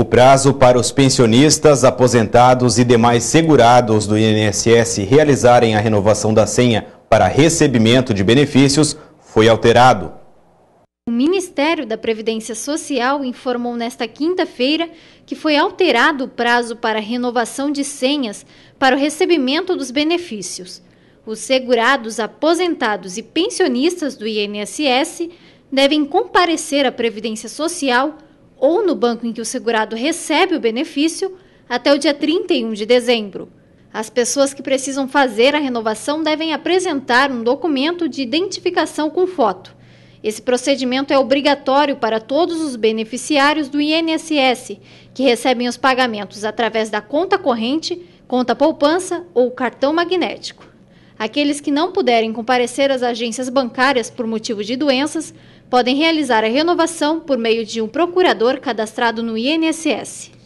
O prazo para os pensionistas, aposentados e demais segurados do INSS realizarem a renovação da senha para recebimento de benefícios foi alterado. O Ministério da Previdência Social informou nesta quinta-feira que foi alterado o prazo para renovação de senhas para o recebimento dos benefícios. Os segurados, aposentados e pensionistas do INSS devem comparecer à Previdência Social ou no banco em que o segurado recebe o benefício até o dia 31 de dezembro. As pessoas que precisam fazer a renovação devem apresentar um documento de identificação com foto. Esse procedimento é obrigatório para todos os beneficiários do INSS que recebem os pagamentos através da conta corrente, conta poupança ou cartão magnético. Aqueles que não puderem comparecer às agências bancárias por motivo de doenças podem realizar a renovação por meio de um procurador cadastrado no INSS.